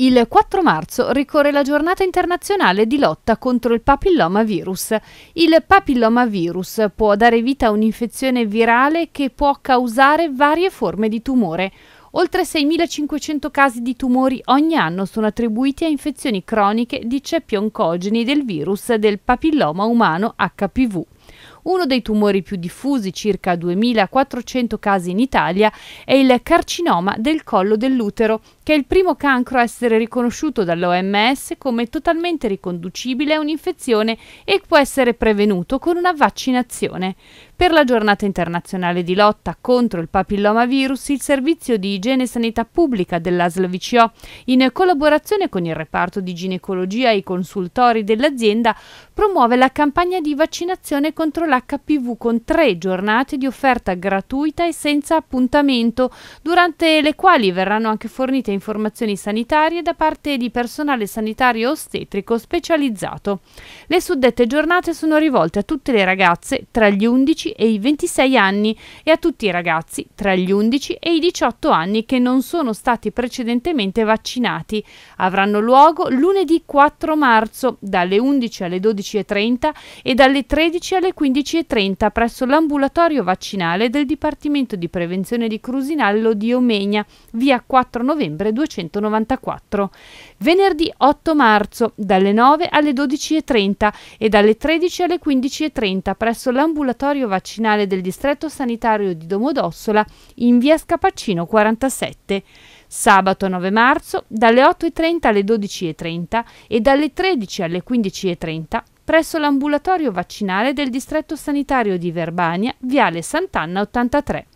Il 4 marzo ricorre la giornata internazionale di lotta contro il papillomavirus. Il papillomavirus può dare vita a un'infezione virale che può causare varie forme di tumore. Oltre 6.500 casi di tumori ogni anno sono attribuiti a infezioni croniche di ceppi oncogeni del virus del papilloma umano HPV. Uno dei tumori più diffusi, circa 2400 casi in Italia, è il carcinoma del collo dell'utero, che è il primo cancro a essere riconosciuto dall'OMS come totalmente riconducibile a un'infezione e può essere prevenuto con una vaccinazione. Per la giornata internazionale di lotta contro il papillomavirus, il Servizio di Igiene e Sanità Pubblica dell'ASLVCO, in collaborazione con il reparto di ginecologia e i consultori dell'azienda, promuove la campagna di vaccinazione contro l'HPV con tre giornate di offerta gratuita e senza appuntamento, durante le quali verranno anche fornite informazioni sanitarie da parte di personale sanitario ostetrico specializzato. Le suddette giornate sono rivolte a tutte le ragazze tra gli 11 e i 26 anni e a tutti i ragazzi tra gli 11 e i 18 anni che non sono stati precedentemente vaccinati. Avranno luogo lunedì 4 marzo dalle 11 alle 12.30 e dalle 13 alle 15. 11.30 presso l'ambulatorio vaccinale del Dipartimento di Prevenzione di Crusinallo di Omegna, via 4 novembre 294. Venerdì 8 marzo, dalle 9 alle 12.30 e dalle 13 alle 15.30 presso l'ambulatorio vaccinale del Distretto Sanitario di Domodossola in via Scapaccino 47. Sabato 9 marzo dalle 8.30 alle 12.30 e dalle 13 alle 15.30 presso l'ambulatorio vaccinale del distretto sanitario di Verbania, Viale Sant'Anna 83.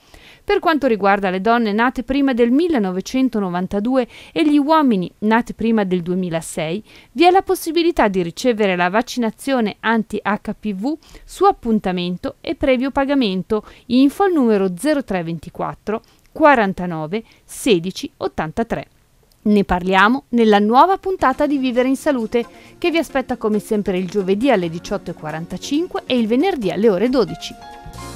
Per quanto riguarda le donne nate prima del 1992 e gli uomini nati prima del 2006, vi è la possibilità di ricevere la vaccinazione anti-HPV su appuntamento e previo pagamento info al numero 0324 49 16 83. Ne parliamo nella nuova puntata di Vivere in Salute, che vi aspetta come sempre il giovedì alle 18.45 e il venerdì alle ore 12.